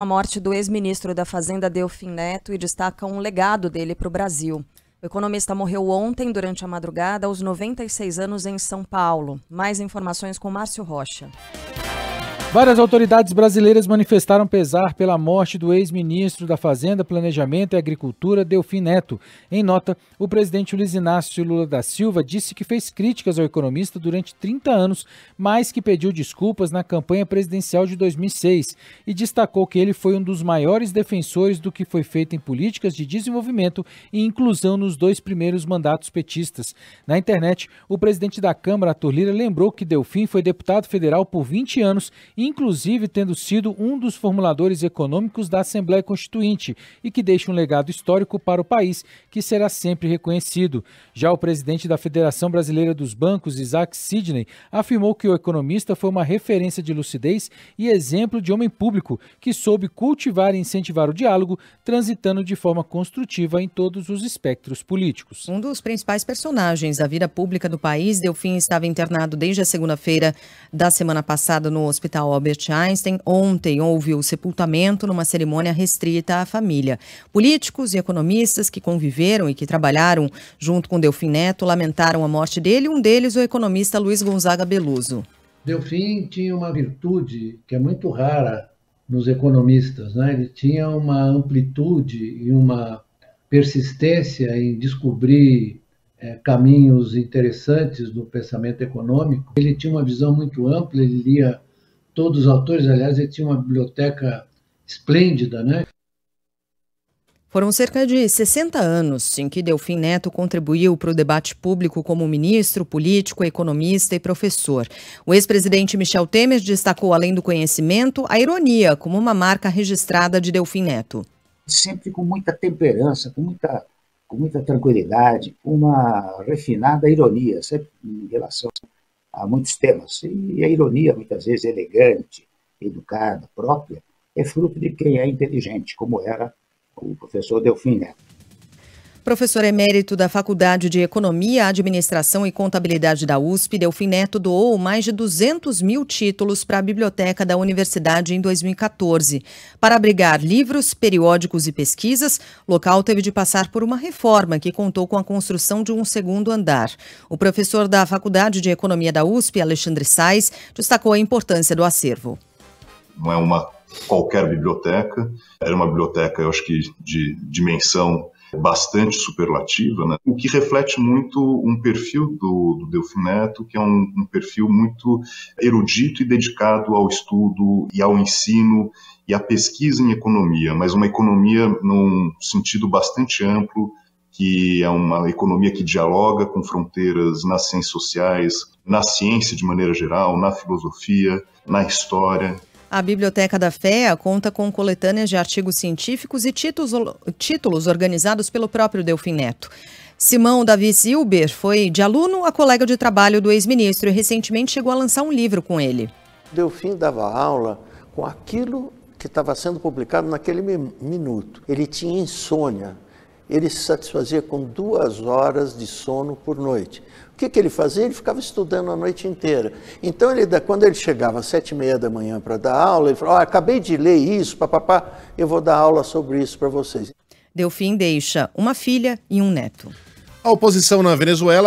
a morte do ex-ministro da Fazenda Delfim Neto e destaca um legado dele para o Brasil. O economista morreu ontem, durante a madrugada, aos 96 anos, em São Paulo. Mais informações com Márcio Rocha. Várias autoridades brasileiras manifestaram pesar pela morte do ex-ministro da Fazenda, Planejamento e Agricultura, Delfim Neto. Em nota, o presidente Luiz Inácio Lula da Silva disse que fez críticas ao economista durante 30 anos, mas que pediu desculpas na campanha presidencial de 2006 e destacou que ele foi um dos maiores defensores do que foi feito em políticas de desenvolvimento e inclusão nos dois primeiros mandatos petistas. Na internet, o presidente da Câmara, Arthur Lira, lembrou que Delfim foi deputado federal por 20 anos inclusive tendo sido um dos formuladores econômicos da Assembleia Constituinte e que deixa um legado histórico para o país que será sempre reconhecido. Já o presidente da Federação Brasileira dos Bancos, Isaac Sidney, afirmou que o economista foi uma referência de lucidez e exemplo de homem público que soube cultivar e incentivar o diálogo, transitando de forma construtiva em todos os espectros políticos. Um dos principais personagens da vida pública do país, Delfim estava internado desde a segunda-feira da semana passada no Hospital Albert Einstein, ontem houve o sepultamento numa cerimônia restrita à família. Políticos e economistas que conviveram e que trabalharam junto com Delfim Neto lamentaram a morte dele, um deles o economista Luiz Gonzaga Beluso. Delfim tinha uma virtude que é muito rara nos economistas, né? ele tinha uma amplitude e uma persistência em descobrir é, caminhos interessantes no pensamento econômico. Ele tinha uma visão muito ampla, ele lia todos os autores. Aliás, ele tinha uma biblioteca esplêndida, né? Foram cerca de 60 anos em que Delfim Neto contribuiu para o debate público como ministro, político, economista e professor. O ex-presidente Michel Temer destacou, além do conhecimento, a ironia como uma marca registrada de Delfim Neto. Sempre com muita temperança, com muita, com muita tranquilidade, uma refinada ironia, sempre em relação a muitos temas. E a ironia, muitas vezes elegante, educada, própria, é fruto de quem é inteligente, como era o professor Delfim Neto. Professor emérito da Faculdade de Economia, Administração e Contabilidade da USP, Delfim Neto doou mais de 200 mil títulos para a biblioteca da universidade em 2014. Para abrigar livros, periódicos e pesquisas, o local teve de passar por uma reforma que contou com a construção de um segundo andar. O professor da Faculdade de Economia da USP, Alexandre Sais, destacou a importância do acervo. Não é uma qualquer biblioteca, era uma biblioteca, eu acho que de dimensão bastante superlativa, né? o que reflete muito um perfil do, do Delfim Neto, que é um, um perfil muito erudito e dedicado ao estudo e ao ensino e à pesquisa em economia, mas uma economia num sentido bastante amplo, que é uma economia que dialoga com fronteiras nas ciências sociais, na ciência de maneira geral, na filosofia, na história. A Biblioteca da FEA conta com coletâneas de artigos científicos e títulos, títulos organizados pelo próprio Delfim Neto. Simão Davi Silber foi de aluno a colega de trabalho do ex-ministro e recentemente chegou a lançar um livro com ele. Delfim dava aula com aquilo que estava sendo publicado naquele minuto. Ele tinha insônia, ele se satisfazia com duas horas de sono por noite. O que, que ele fazia? Ele ficava estudando a noite inteira. Então, ele, quando ele chegava às sete e meia da manhã para dar aula, ele falava, oh, acabei de ler isso, papapá, eu vou dar aula sobre isso para vocês. Delfim deixa uma filha e um neto. A oposição na Venezuela